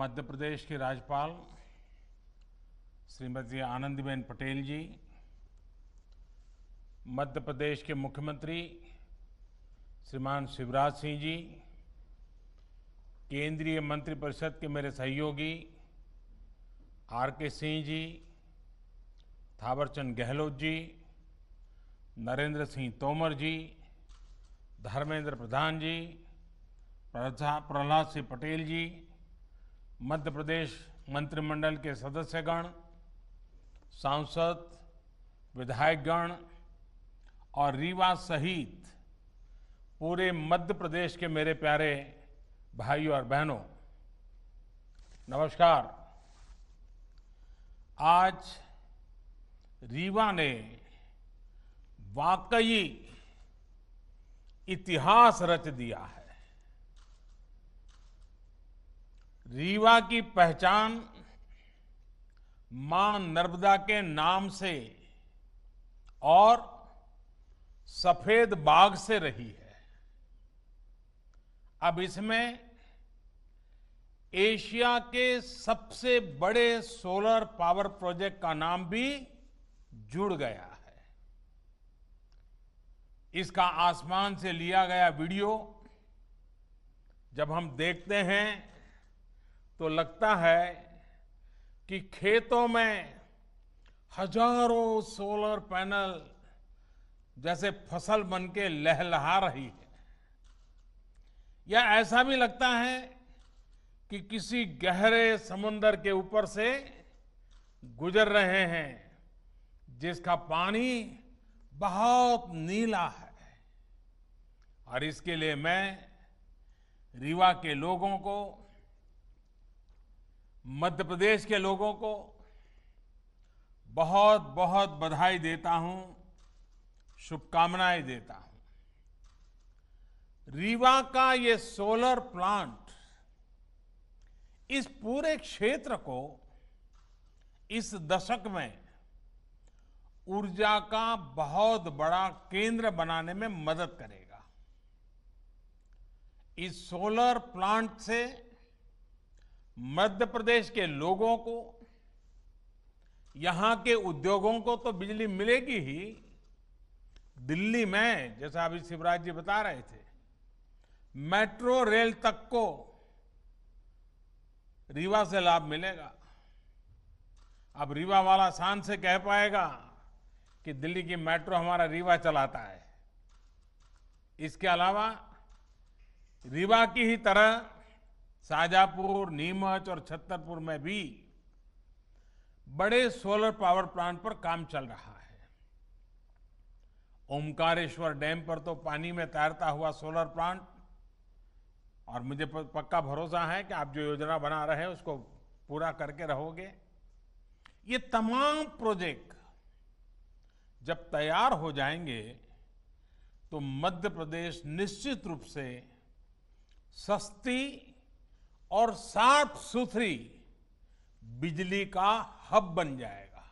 मध्य प्रदेश की राज्यपाल श्रीमती आनंदीबेन पटेल जी मध्य प्रदेश के मुख्यमंत्री श्रीमान शिवराज सिंह जी केंद्रीय मंत्रिपरिषद के मेरे सहयोगी आर के सिंह जी थावरचंद गहलोत जी नरेंद्र सिंह तोमर जी धर्मेंद्र प्रधान जी प्रहलाद सिंह पटेल जी मध्य प्रदेश मंत्रिमंडल के सदस्यगण सांसद विधायकगण और रीवा सहित पूरे मध्य प्रदेश के मेरे प्यारे भाइयों और बहनों नमस्कार आज रीवा ने वाकई इतिहास रच दिया है रीवा की पहचान मां नर्मदा के नाम से और सफेद बाग से रही है अब इसमें एशिया के सबसे बड़े सोलर पावर प्रोजेक्ट का नाम भी जुड़ गया है इसका आसमान से लिया गया वीडियो जब हम देखते हैं तो लगता है कि खेतों में हजारों सोलर पैनल जैसे फसल बनके लहलहा रही है या ऐसा भी लगता है कि किसी गहरे समुंदर के ऊपर से गुजर रहे हैं जिसका पानी बहुत नीला है और इसके लिए मैं रीवा के लोगों को मध्य प्रदेश के लोगों को बहुत बहुत बधाई देता हूं शुभकामनाएं देता हूं रीवा का ये सोलर प्लांट इस पूरे क्षेत्र को इस दशक में ऊर्जा का बहुत बड़ा केंद्र बनाने में मदद करेगा इस सोलर प्लांट से मध्य प्रदेश के लोगों को यहां के उद्योगों को तो बिजली मिलेगी ही दिल्ली में जैसा अभी शिवराज जी बता रहे थे मेट्रो रेल तक को रीवा से लाभ मिलेगा अब रीवा वाला शान से कह पाएगा कि दिल्ली की मेट्रो हमारा रीवा चलाता है इसके अलावा रीवा की ही तरह शाहजहापुर नीमच और छतरपुर में भी बड़े सोलर पावर प्लांट पर काम चल रहा है ओमकारेश्वर डैम पर तो पानी में तैरता हुआ सोलर प्लांट और मुझे पक्का भरोसा है कि आप जो योजना बना रहे हैं उसको पूरा करके रहोगे ये तमाम प्रोजेक्ट जब तैयार हो जाएंगे तो मध्य प्रदेश निश्चित रूप से सस्ती और साफ सुथरी बिजली का हब बन जाएगा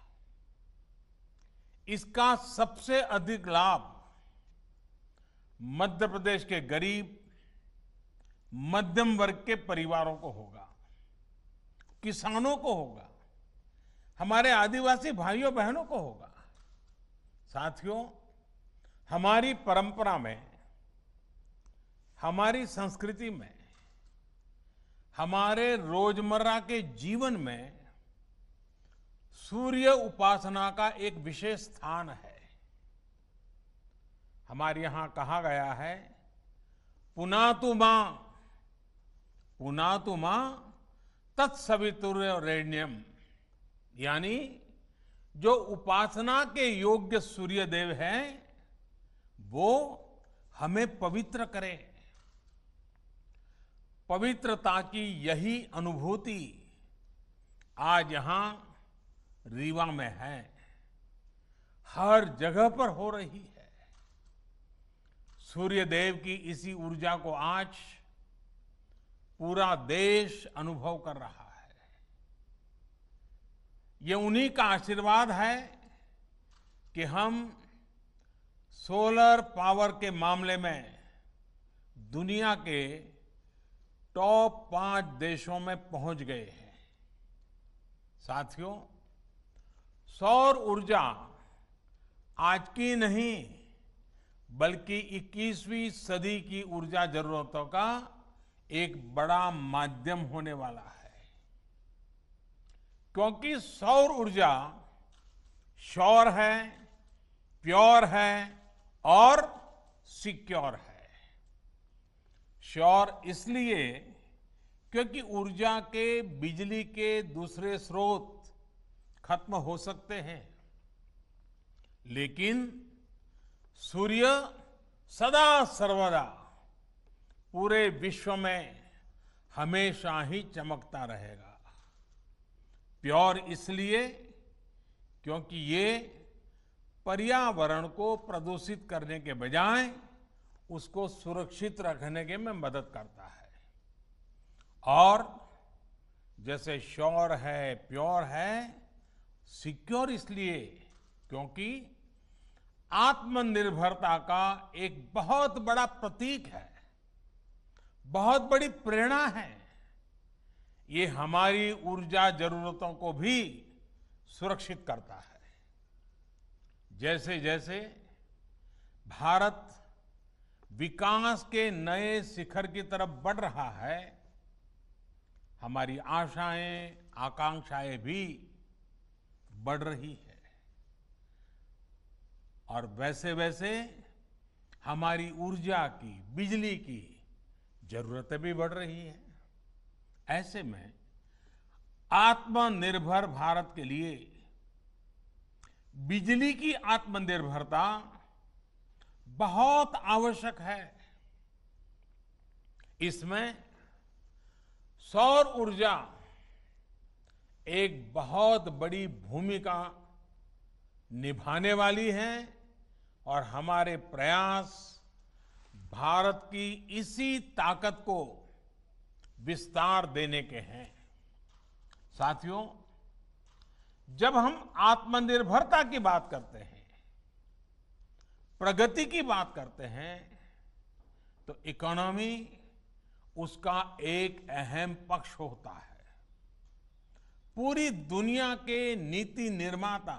इसका सबसे अधिक लाभ मध्य प्रदेश के गरीब मध्यम वर्ग के परिवारों को होगा किसानों को होगा हमारे आदिवासी भाइयों बहनों को होगा साथियों हमारी परंपरा में हमारी संस्कृति में हमारे रोजमर्रा के जीवन में सूर्य उपासना का एक विशेष स्थान है हमारे यहां कहा गया है पुनातु मां पुनातु मां तत्सवितुर्य रेण्यम यानी जो उपासना के योग्य सूर्य देव हैं वो हमें पवित्र करें पवित्रता की यही अनुभूति आज यहां रीवा में है हर जगह पर हो रही है सूर्यदेव की इसी ऊर्जा को आज पूरा देश अनुभव कर रहा है ये उन्हीं का आशीर्वाद है कि हम सोलर पावर के मामले में दुनिया के टॉप पांच देशों में पहुंच गए हैं साथियों सौर ऊर्जा आज की नहीं बल्कि 21वीं सदी की ऊर्जा जरूरतों का एक बड़ा माध्यम होने वाला है क्योंकि सौर ऊर्जा श्योर है प्योर है और सिक्योर है श्योर इसलिए क्योंकि ऊर्जा के बिजली के दूसरे स्रोत खत्म हो सकते हैं लेकिन सूर्य सदा सर्वदा पूरे विश्व में हमेशा ही चमकता रहेगा प्योर इसलिए क्योंकि ये पर्यावरण को प्रदूषित करने के बजाय उसको सुरक्षित रखने के में मदद करता है और जैसे श्योर है प्योर है सिक्योर इसलिए क्योंकि आत्मनिर्भरता का एक बहुत बड़ा प्रतीक है बहुत बड़ी प्रेरणा है ये हमारी ऊर्जा जरूरतों को भी सुरक्षित करता है जैसे जैसे भारत विकास के नए शिखर की तरफ बढ़ रहा है हमारी आशाएं आकांक्षाएं भी बढ़ रही है और वैसे वैसे हमारी ऊर्जा की बिजली की जरूरतें भी बढ़ रही है ऐसे में आत्मनिर्भर भारत के लिए बिजली की आत्मनिर्भरता बहुत आवश्यक है इसमें सौर ऊर्जा एक बहुत बड़ी भूमिका निभाने वाली है और हमारे प्रयास भारत की इसी ताकत को विस्तार देने के हैं साथियों जब हम आत्मनिर्भरता की बात करते हैं प्रगति की बात करते हैं तो इकोनॉमी उसका एक अहम पक्ष होता है पूरी दुनिया के नीति निर्माता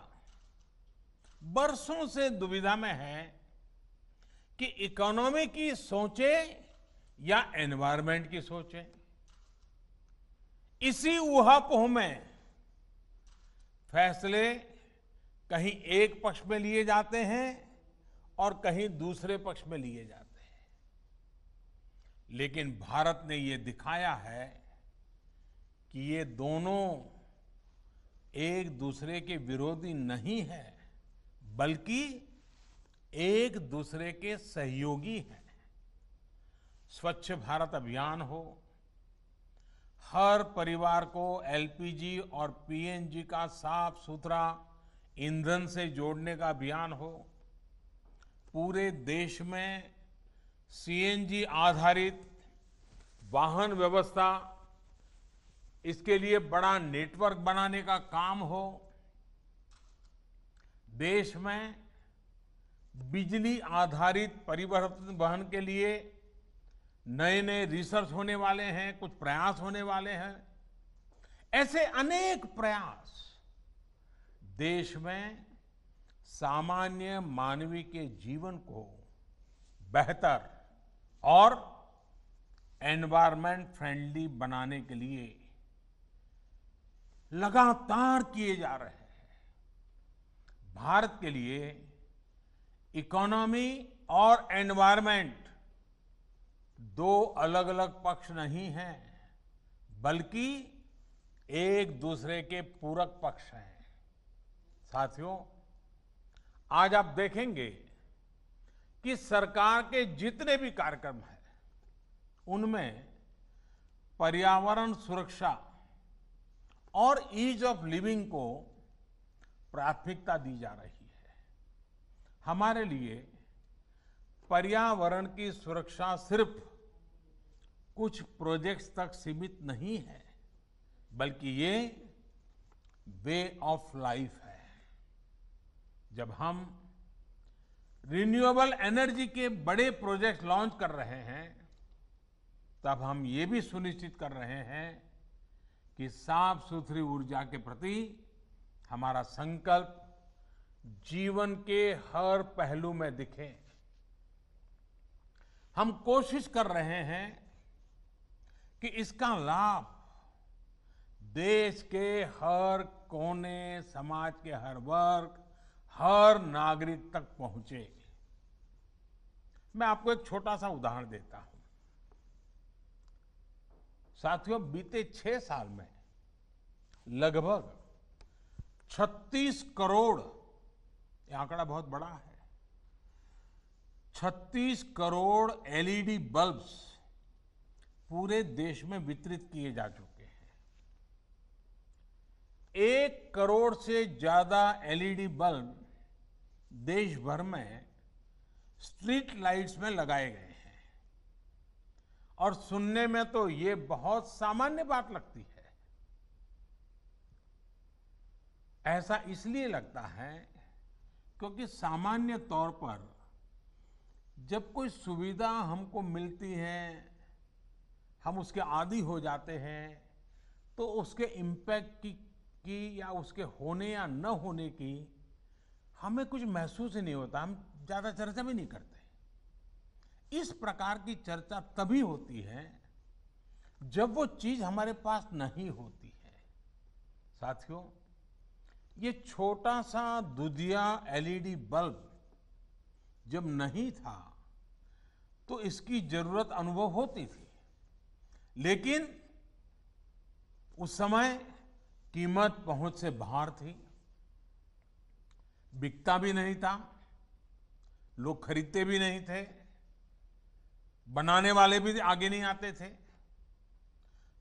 बरसों से दुविधा में है कि इकोनॉमी की सोचे या एनवायरमेंट की सोचे इसी उहापोह में फैसले कहीं एक पक्ष में लिए जाते हैं और कहीं दूसरे पक्ष में लिए जाते हैं लेकिन भारत ने ये दिखाया है कि ये दोनों एक दूसरे के विरोधी नहीं है बल्कि एक दूसरे के सहयोगी हैं स्वच्छ भारत अभियान हो हर परिवार को एलपीजी और पीएनजी का साफ सुथरा ईंधन से जोड़ने का अभियान हो पूरे देश में सीएनजी आधारित वाहन व्यवस्था इसके लिए बड़ा नेटवर्क बनाने का काम हो देश में बिजली आधारित परिवर्तन वहन के लिए नए नए रिसर्च होने वाले हैं कुछ प्रयास होने वाले हैं ऐसे अनेक प्रयास देश में सामान्य मानवी के जीवन को बेहतर और एनवायरमेंट फ्रेंडली बनाने के लिए लगातार किए जा रहे हैं भारत के लिए इकोनॉमी और एनवायरमेंट दो अलग अलग पक्ष नहीं हैं बल्कि एक दूसरे के पूरक पक्ष हैं साथियों आज आप देखेंगे कि सरकार के जितने भी कार्यक्रम हैं उनमें पर्यावरण सुरक्षा और ईज ऑफ लिविंग को प्राथमिकता दी जा रही है हमारे लिए पर्यावरण की सुरक्षा सिर्फ कुछ प्रोजेक्ट्स तक सीमित नहीं है बल्कि ये वे ऑफ लाइफ है जब हम रिन्यूएबल एनर्जी के बड़े प्रोजेक्ट लॉन्च कर रहे हैं तब हम ये भी सुनिश्चित कर रहे हैं कि साफ सुथरी ऊर्जा के प्रति हमारा संकल्प जीवन के हर पहलू में दिखे हम कोशिश कर रहे हैं कि इसका लाभ देश के हर कोने समाज के हर वर्ग हर नागरिक तक पहुंचे मैं आपको एक छोटा सा उदाहरण देता हूं साथियों बीते छह साल में लगभग 36 करोड़ ये आंकड़ा बहुत बड़ा है 36 करोड़ एलईडी बल्ब्स पूरे देश में वितरित किए जा चुके हैं एक करोड़ से ज्यादा एलईडी बल्ब देश भर में स्ट्रीट लाइट्स में लगाए गए हैं और सुनने में तो ये बहुत सामान्य बात लगती है ऐसा इसलिए लगता है क्योंकि सामान्य तौर पर जब कोई सुविधा हमको मिलती है हम उसके आदि हो जाते हैं तो उसके इम्पैक्ट की, की या उसके होने या न होने की हमें कुछ महसूस ही नहीं होता हम ज़्यादा चर्चा भी नहीं करते इस प्रकार की चर्चा तभी होती है जब वो चीज़ हमारे पास नहीं होती है साथियों ये छोटा सा दुधिया एलईडी बल्ब जब नहीं था तो इसकी जरूरत अनुभव होती थी लेकिन उस समय कीमत पहुंच से बाहर थी बिकता भी नहीं था लोग खरीदते भी नहीं थे बनाने वाले भी आगे नहीं आते थे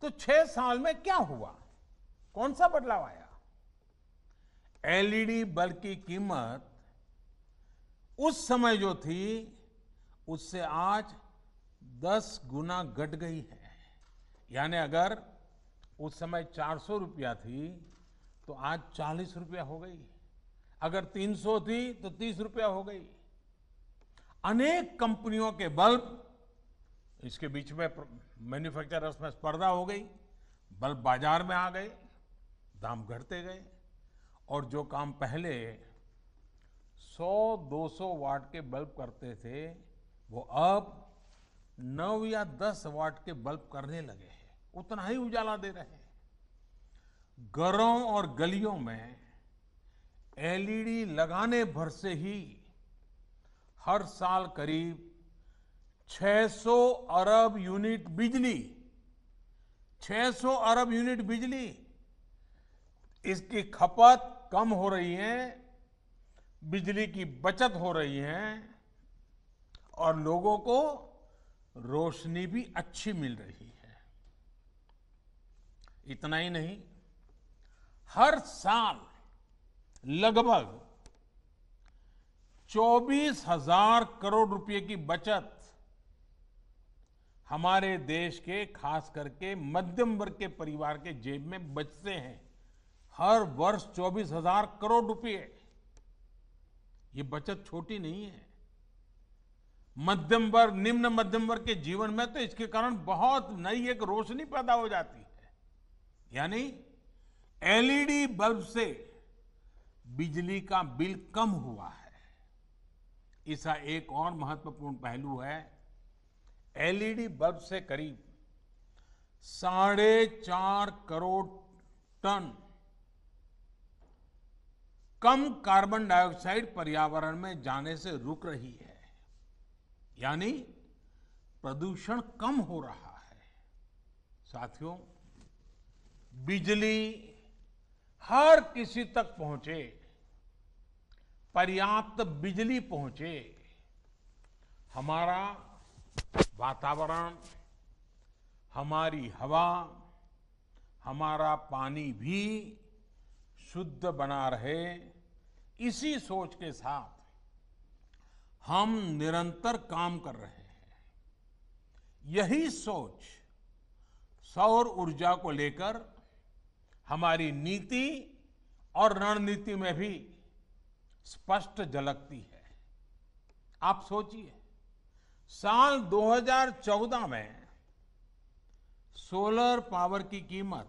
तो छह साल में क्या हुआ कौन सा बदलाव आया एलईडी बल्ब की कीमत उस समय जो थी उससे आज दस गुना घट गई है यानी अगर उस समय चार सौ रुपया थी तो आज चालीस रुपया हो गई अगर 300 थी तो 30 रुपया हो गई अनेक कंपनियों के बल्ब इसके बीच में मैन्युफैक्चरर्स में स्पर्धा हो गई बल्ब बाजार में आ गए दाम घटते गए और जो काम पहले 100-200 वाट के बल्ब करते थे वो अब 9 या 10 वाट के बल्ब करने लगे हैं उतना ही उजाला दे रहे हैं घरों और गलियों में एलईडी लगाने भर से ही हर साल करीब 600 अरब यूनिट बिजली 600 अरब यूनिट बिजली इसकी खपत कम हो रही है बिजली की बचत हो रही है और लोगों को रोशनी भी अच्छी मिल रही है इतना ही नहीं हर साल लगभग चौबीस हजार करोड़ रुपए की बचत हमारे देश के खास करके मध्यम वर्ग के परिवार के जेब में बचते हैं हर वर्ष चौबीस हजार करोड़ रुपए ये बचत छोटी नहीं है मध्यम वर्ग निम्न मध्यम वर्ग के जीवन में तो इसके कारण बहुत नई एक रोशनी पैदा हो जाती है यानी एलईडी बल्ब से बिजली का बिल कम हुआ है इसका एक और महत्वपूर्ण पहलू है एलईडी बल्ब से करीब साढ़े चार करोड़ टन कम कार्बन डाइऑक्साइड पर्यावरण में जाने से रुक रही है यानी प्रदूषण कम हो रहा है साथियों बिजली हर किसी तक पहुंचे पर्याप्त बिजली पहुंचे हमारा वातावरण हमारी हवा हमारा पानी भी शुद्ध बना रहे इसी सोच के साथ हम निरंतर काम कर रहे हैं यही सोच सौर ऊर्जा को लेकर हमारी नीति और रणनीति में भी स्पष्ट झलकती है आप सोचिए साल 2014 में सोलर पावर की कीमत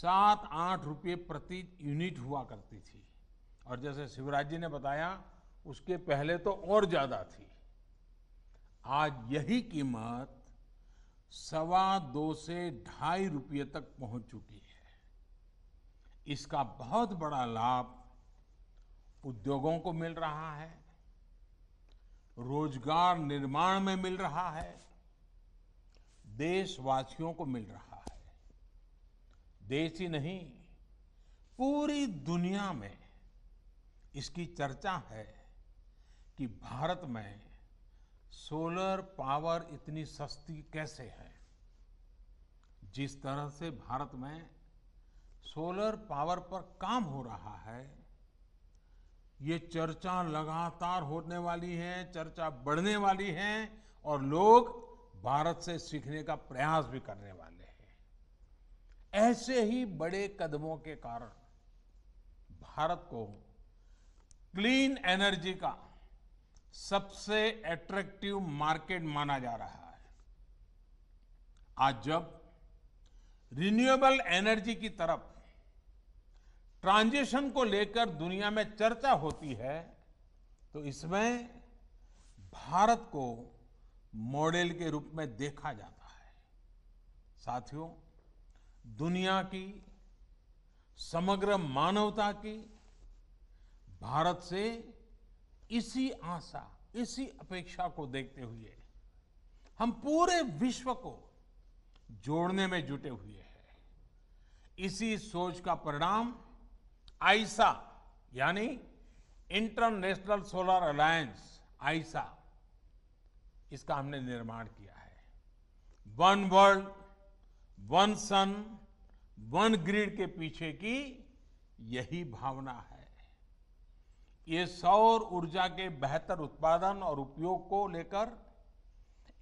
सात आठ रुपये प्रति यूनिट हुआ करती थी और जैसे शिवराज जी ने बताया उसके पहले तो और ज्यादा थी आज यही कीमत सवा दो से ढाई रुपये तक पहुंच चुकी है इसका बहुत बड़ा लाभ उद्योगों को मिल रहा है रोजगार निर्माण में मिल रहा है देशवासियों को मिल रहा है देश ही नहीं पूरी दुनिया में इसकी चर्चा है कि भारत में सोलर पावर इतनी सस्ती कैसे है जिस तरह से भारत में सोलर पावर पर काम हो रहा है ये चर्चा लगातार होने वाली है चर्चा बढ़ने वाली है और लोग भारत से सीखने का प्रयास भी करने वाले हैं ऐसे ही बड़े कदमों के कारण भारत को क्लीन एनर्जी का सबसे एट्रैक्टिव मार्केट माना जा रहा है आज जब रिन्यूएबल एनर्जी की तरफ ट्रांजिशन को लेकर दुनिया में चर्चा होती है तो इसमें भारत को मॉडल के रूप में देखा जाता है साथियों दुनिया की समग्र मानवता की भारत से इसी आशा इसी अपेक्षा को देखते हुए हम पूरे विश्व को जोड़ने में जुटे हुए हैं इसी सोच का परिणाम आइसा यानी इंटरनेशनल सोलर अलायंस आइसा इसका हमने निर्माण किया है one world one sun one grid के पीछे की यही भावना है ये सौर ऊर्जा के बेहतर उत्पादन और उपयोग को लेकर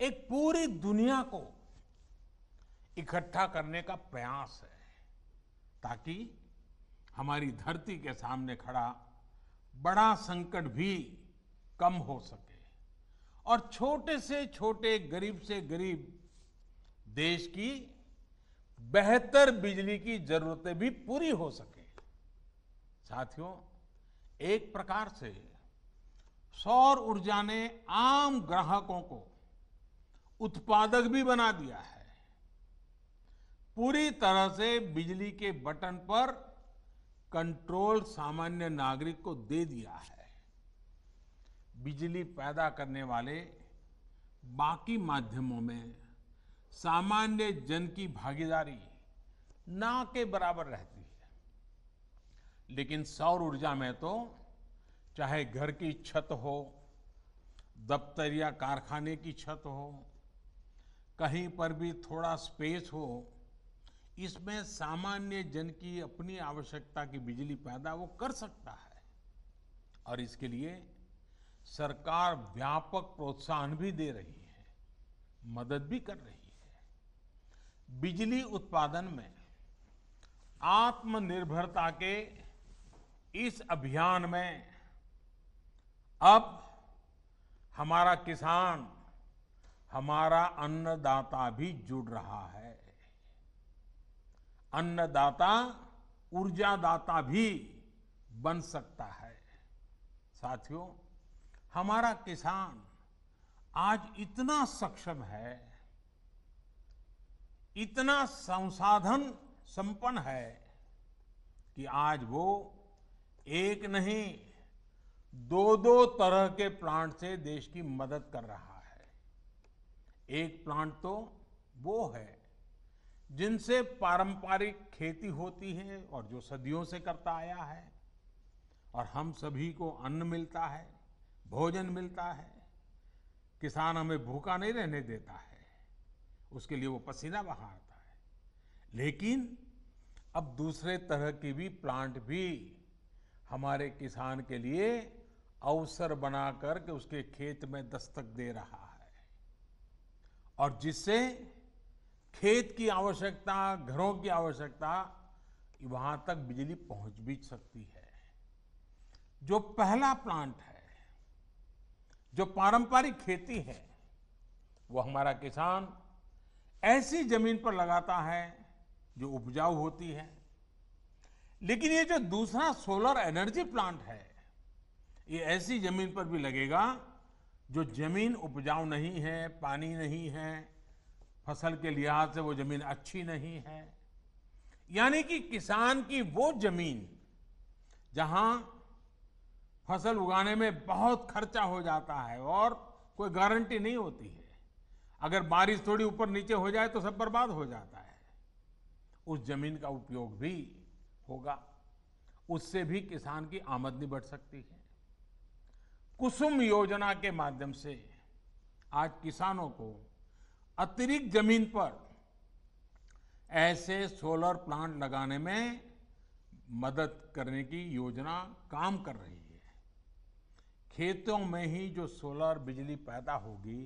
एक पूरी दुनिया को इकट्ठा करने का प्रयास है ताकि हमारी धरती के सामने खड़ा बड़ा संकट भी कम हो सके और छोटे से छोटे गरीब से गरीब देश की बेहतर बिजली की जरूरतें भी पूरी हो सके साथियों एक प्रकार से सौर ऊर्जा ने आम ग्राहकों को उत्पादक भी बना दिया है पूरी तरह से बिजली के बटन पर कंट्रोल सामान्य नागरिक को दे दिया है बिजली पैदा करने वाले बाकी माध्यमों में सामान्य जन की भागीदारी ना के बराबर रहती है लेकिन सौर ऊर्जा में तो चाहे घर की छत हो दफ्तर या कारखाने की छत हो कहीं पर भी थोड़ा स्पेस हो इसमें सामान्य जन की अपनी आवश्यकता की बिजली पैदा वो कर सकता है और इसके लिए सरकार व्यापक प्रोत्साहन भी दे रही है मदद भी कर रही है बिजली उत्पादन में आत्मनिर्भरता के इस अभियान में अब हमारा किसान हमारा अन्नदाता भी जुड़ रहा है अन्नदाता ऊर्जादाता भी बन सकता है साथियों हमारा किसान आज इतना सक्षम है इतना संसाधन संपन्न है कि आज वो एक नहीं दो दो तरह के प्लांट से देश की मदद कर रहा है एक प्लांट तो वो है जिनसे पारंपरिक खेती होती है और जो सदियों से करता आया है और हम सभी को अन्न मिलता है भोजन मिलता है किसान हमें भूखा नहीं रहने देता है उसके लिए वो पसीना बहाता है लेकिन अब दूसरे तरह की भी प्लांट भी हमारे किसान के लिए अवसर बना करके के उसके खेत में दस्तक दे रहा है और जिससे खेत की आवश्यकता घरों की आवश्यकता वहां तक बिजली पहुंच भी सकती है जो पहला प्लांट है जो पारंपरिक खेती है वो हमारा किसान ऐसी जमीन पर लगाता है जो उपजाऊ होती है लेकिन ये जो दूसरा सोलर एनर्जी प्लांट है ये ऐसी जमीन पर भी लगेगा जो जमीन उपजाऊ नहीं है पानी नहीं है फसल के लिहाज से वो जमीन अच्छी नहीं है यानी कि किसान की वो जमीन जहां फसल उगाने में बहुत खर्चा हो जाता है और कोई गारंटी नहीं होती है अगर बारिश थोड़ी ऊपर नीचे हो जाए तो सब बर्बाद हो जाता है उस जमीन का उपयोग भी होगा उससे भी किसान की आमदनी बढ़ सकती है कुसुम योजना के माध्यम से आज किसानों को अतिरिक्त जमीन पर ऐसे सोलर प्लांट लगाने में मदद करने की योजना काम कर रही है खेतों में ही जो सोलर बिजली पैदा होगी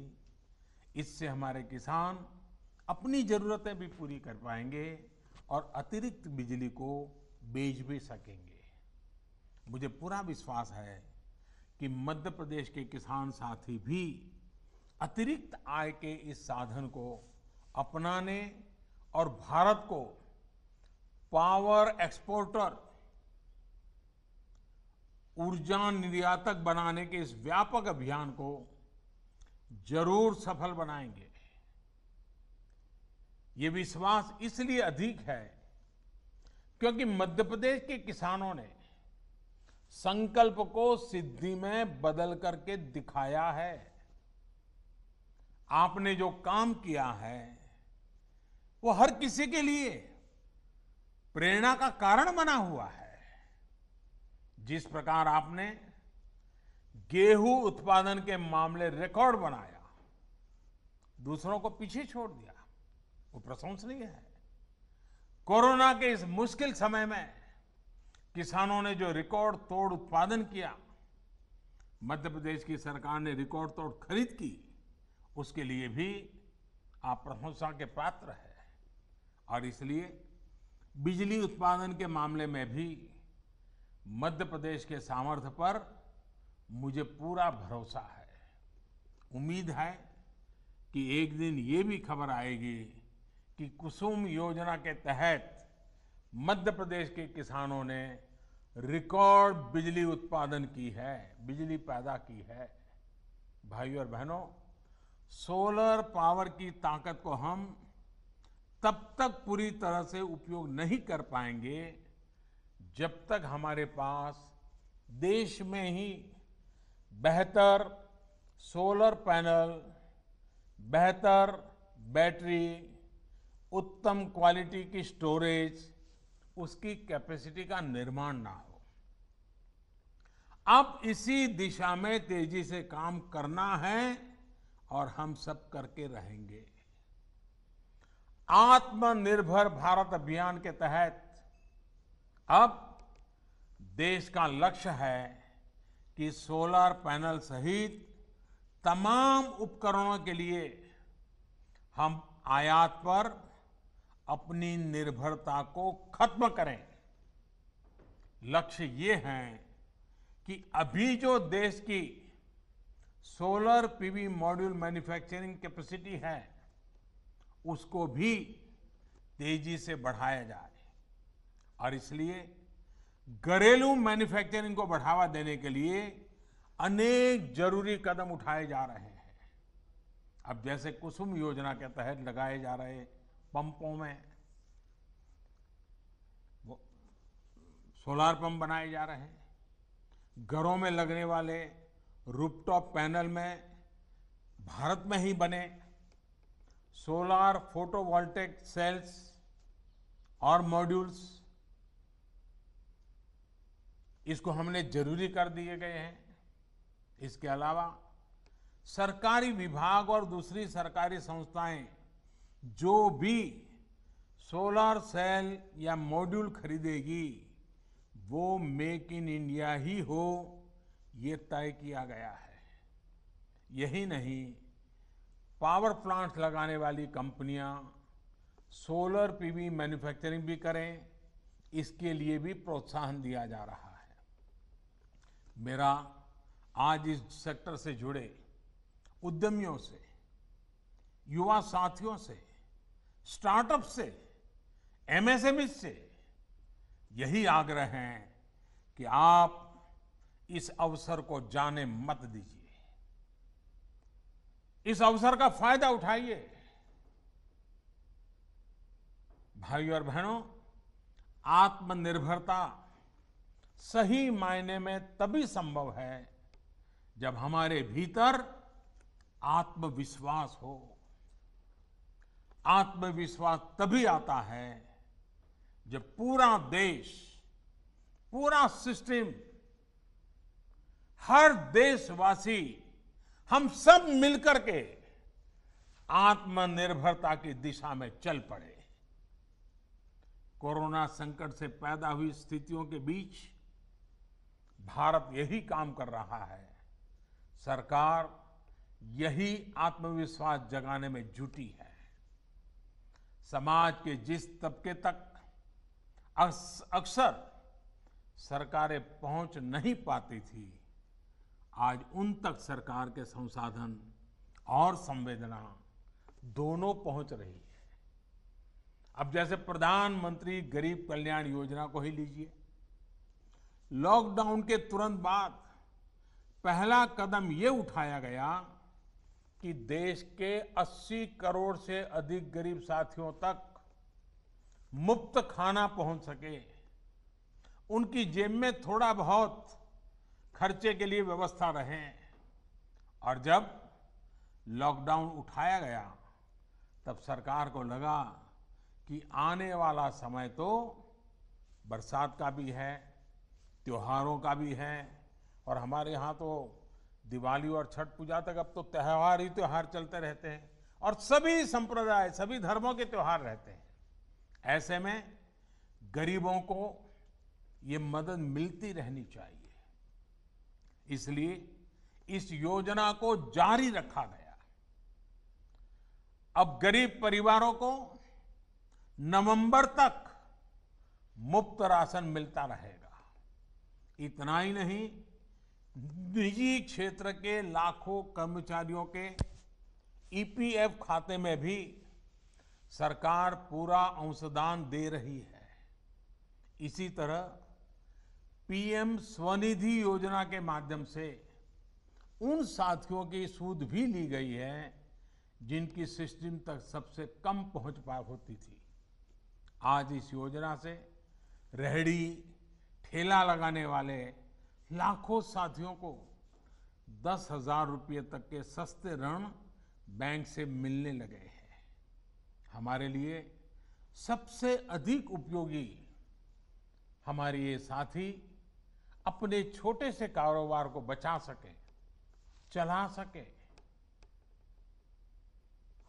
इससे हमारे किसान अपनी ज़रूरतें भी पूरी कर पाएंगे और अतिरिक्त बिजली को बेच भी सकेंगे मुझे पूरा विश्वास है कि मध्य प्रदेश के किसान साथी भी अतिरिक्त आय के इस साधन को अपनाने और भारत को पावर एक्सपोर्टर ऊर्जा निर्यातक बनाने के इस व्यापक अभियान को जरूर सफल बनाएंगे ये विश्वास इसलिए अधिक है क्योंकि मध्य प्रदेश के किसानों ने संकल्प को सिद्धि में बदल करके दिखाया है आपने जो काम किया है वो हर किसी के लिए प्रेरणा का कारण बना हुआ है जिस प्रकार आपने गेहूं उत्पादन के मामले रिकॉर्ड बनाया दूसरों को पीछे छोड़ दिया वो प्रशंसनीय है कोरोना के इस मुश्किल समय में किसानों ने जो रिकॉर्ड तोड़ उत्पादन किया मध्य प्रदेश की सरकार ने रिकॉर्ड तोड़ खरीद की उसके लिए भी आप प्रशंसा के पात्र हैं और इसलिए बिजली उत्पादन के मामले में भी मध्य प्रदेश के सामर्थ्य पर मुझे पूरा भरोसा है उम्मीद है कि एक दिन ये भी खबर आएगी कि कुसुम योजना के तहत मध्य प्रदेश के किसानों ने रिकॉर्ड बिजली उत्पादन की है बिजली पैदा की है भाइयों और बहनों सोलर पावर की ताकत को हम तब तक पूरी तरह से उपयोग नहीं कर पाएंगे जब तक हमारे पास देश में ही बेहतर सोलर पैनल बेहतर बैटरी उत्तम क्वालिटी की स्टोरेज उसकी कैपेसिटी का निर्माण ना हो अब इसी दिशा में तेजी से काम करना है और हम सब करके रहेंगे आत्मनिर्भर भारत अभियान के तहत अब देश का लक्ष्य है कि सोलर पैनल सहित तमाम उपकरणों के लिए हम आयात पर अपनी निर्भरता को खत्म करें लक्ष्य ये है कि अभी जो देश की solar PV module manufacturing capacity है उसको भी तेजी से बढ़ाया जाए और इसलिए घरेलू मैन्युफैक्चरिंग को बढ़ावा देने के लिए अनेक जरूरी कदम उठाए जा रहे हैं अब जैसे कुसुम योजना के तहत लगाए जा रहे पंपों में सोलर सोलार पंप बनाए जा रहे हैं घरों में लगने वाले रूपटॉप पैनल में भारत में ही बने सोलार फोटोवोल्टेक सेल्स और मॉड्यूल्स इसको हमने जरूरी कर दिए गए हैं इसके अलावा सरकारी विभाग और दूसरी सरकारी संस्थाएं जो भी सोलार सेल या मॉड्यूल खरीदेगी वो मेक इन इंडिया ही हो ये तय किया गया है यही नहीं पावर प्लांट लगाने वाली कंपनियां सोलर पीवी मैन्युफैक्चरिंग भी करें इसके लिए भी प्रोत्साहन दिया जा रहा है मेरा आज इस सेक्टर से जुड़े उद्यमियों से युवा साथियों से स्टार्टअप से एमएसएमई e से यही आग्रह है कि आप इस अवसर को जाने मत दीजिए इस अवसर का फायदा उठाइए भाइयों और बहनों आत्मनिर्भरता सही मायने में तभी संभव है जब हमारे भीतर आत्मविश्वास हो आत्मविश्वास तभी आता है जब पूरा देश पूरा सिस्टम हर देशवासी हम सब मिलकर के आत्मनिर्भरता की दिशा में चल पड़े कोरोना संकट से पैदा हुई स्थितियों के बीच भारत यही काम कर रहा है सरकार यही आत्मविश्वास जगाने में जुटी है समाज के जिस तबके तक अक्सर सरकारें पहुंच नहीं पाती थी आज उन तक सरकार के संसाधन और संवेदना दोनों पहुंच रही है अब जैसे प्रधानमंत्री गरीब कल्याण योजना को ही लीजिए लॉकडाउन के तुरंत बाद पहला कदम ये उठाया गया कि देश के 80 करोड़ से अधिक गरीब साथियों तक मुफ्त खाना पहुंच सके उनकी जेब में थोड़ा बहुत खर्चे के लिए व्यवस्था रहे और जब लॉकडाउन उठाया गया तब सरकार को लगा कि आने वाला समय तो बरसात का भी है त्योहारों का भी है और हमारे यहाँ तो दिवाली और छठ पूजा तक अब तो त्यौहार ही त्यौहार चलते रहते हैं और सभी संप्रदाय सभी धर्मों के त्यौहार रहते हैं ऐसे में गरीबों को ये मदद मिलती रहनी चाहिए इसलिए इस योजना को जारी रखा गया अब गरीब परिवारों को नवंबर तक मुफ्त राशन मिलता रहेगा इतना ही नहीं निजी क्षेत्र के लाखों कर्मचारियों के ईपीएफ e खाते में भी सरकार पूरा अंशदान दे रही है इसी तरह पीएम स्वनिधि योजना के माध्यम से उन साथियों की सूद भी ली गई है जिनकी सिस्टम तक सबसे कम पहुंच पा होती थी आज इस योजना से रेहड़ी ठेला लगाने वाले लाखों साथियों को दस हजार रुपये तक के सस्ते ऋण बैंक से मिलने लगे हैं हमारे लिए सबसे अधिक उपयोगी हमारी ये साथी अपने छोटे से कारोबार को बचा सके चला सके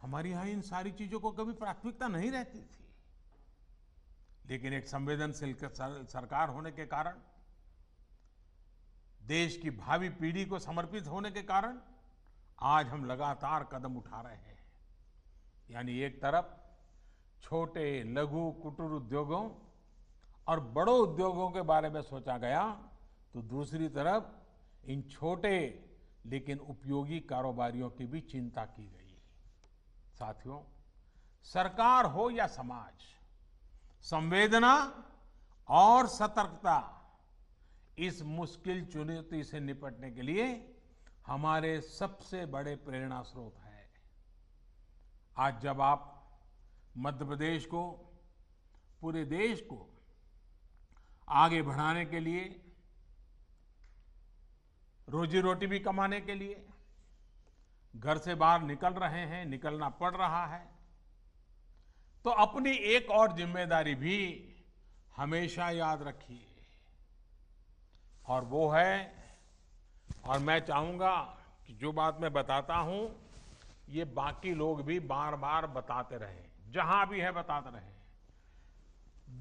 हमारे यहां इन सारी चीजों को कभी प्राथमिकता नहीं रहती थी लेकिन एक संवेदनशील सरकार होने के कारण देश की भावी पीढ़ी को समर्पित होने के कारण आज हम लगातार कदम उठा रहे हैं यानी एक तरफ छोटे लघु कुटीर उद्योगों और बड़ों उद्योगों के बारे में सोचा गया तो दूसरी तरफ इन छोटे लेकिन उपयोगी कारोबारियों की भी चिंता की गई साथियों सरकार हो या समाज संवेदना और सतर्कता इस मुश्किल चुनौती से निपटने के लिए हमारे सबसे बड़े प्रेरणा स्रोत है आज जब आप मध्य प्रदेश को पूरे देश को आगे बढ़ाने के लिए रोजी रोटी भी कमाने के लिए घर से बाहर निकल रहे हैं निकलना पड़ रहा है तो अपनी एक और जिम्मेदारी भी हमेशा याद रखिए और वो है और मैं चाहूंगा कि जो बात मैं बताता हूं ये बाकी लोग भी बार बार बताते रहे जहां भी है बताते रहे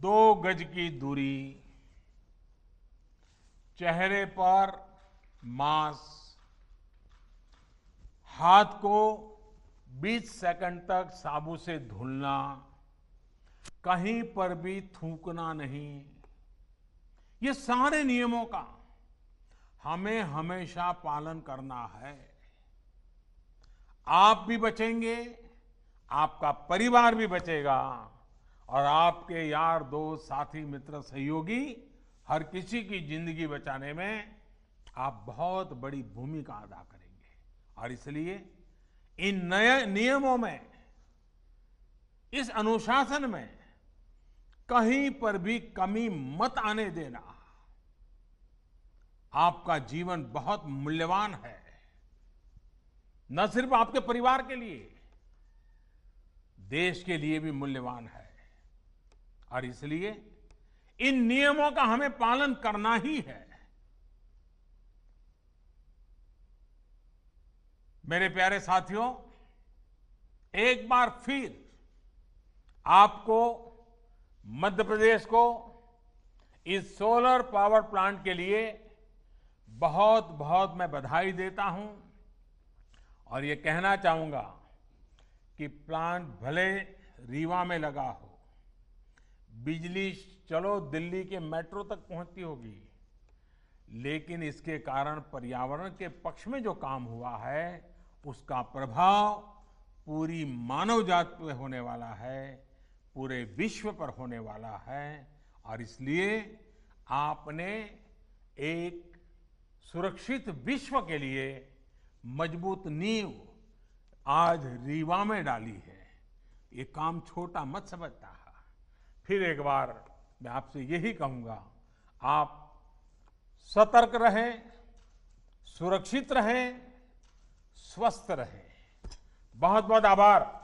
दो गज की दूरी चेहरे पर मास्क हाथ को 20 सेकंड तक साबुन से धुलना कहीं पर भी थूकना नहीं ये सारे नियमों का हमें हमेशा पालन करना है आप भी बचेंगे आपका परिवार भी बचेगा और आपके यार दोस्त साथी मित्र सहयोगी हर किसी की जिंदगी बचाने में आप बहुत बड़ी भूमिका अदा करेंगे और इसलिए इन नए नियमों में इस अनुशासन में कहीं पर भी कमी मत आने देना आपका जीवन बहुत मूल्यवान है न सिर्फ आपके परिवार के लिए देश के लिए भी मूल्यवान है और इसलिए इन नियमों का हमें पालन करना ही है मेरे प्यारे साथियों एक बार फिर आपको मध्य प्रदेश को इस सोलर पावर प्लांट के लिए बहुत बहुत मैं बधाई देता हूं और ये कहना चाहूंगा कि प्लांट भले रीवा में लगा हो बिजली चलो दिल्ली के मेट्रो तक पहुंचती होगी लेकिन इसके कारण पर्यावरण के पक्ष में जो काम हुआ है उसका प्रभाव पूरी मानव जाति पर होने वाला है पूरे विश्व पर होने वाला है और इसलिए आपने एक सुरक्षित विश्व के लिए मजबूत नींव आज रीवा में डाली है ये काम छोटा मत समझता फिर एक बार मैं आपसे यही कहूंगा आप सतर्क रहें सुरक्षित रहें स्वस्थ रहें बहुत बहुत आभार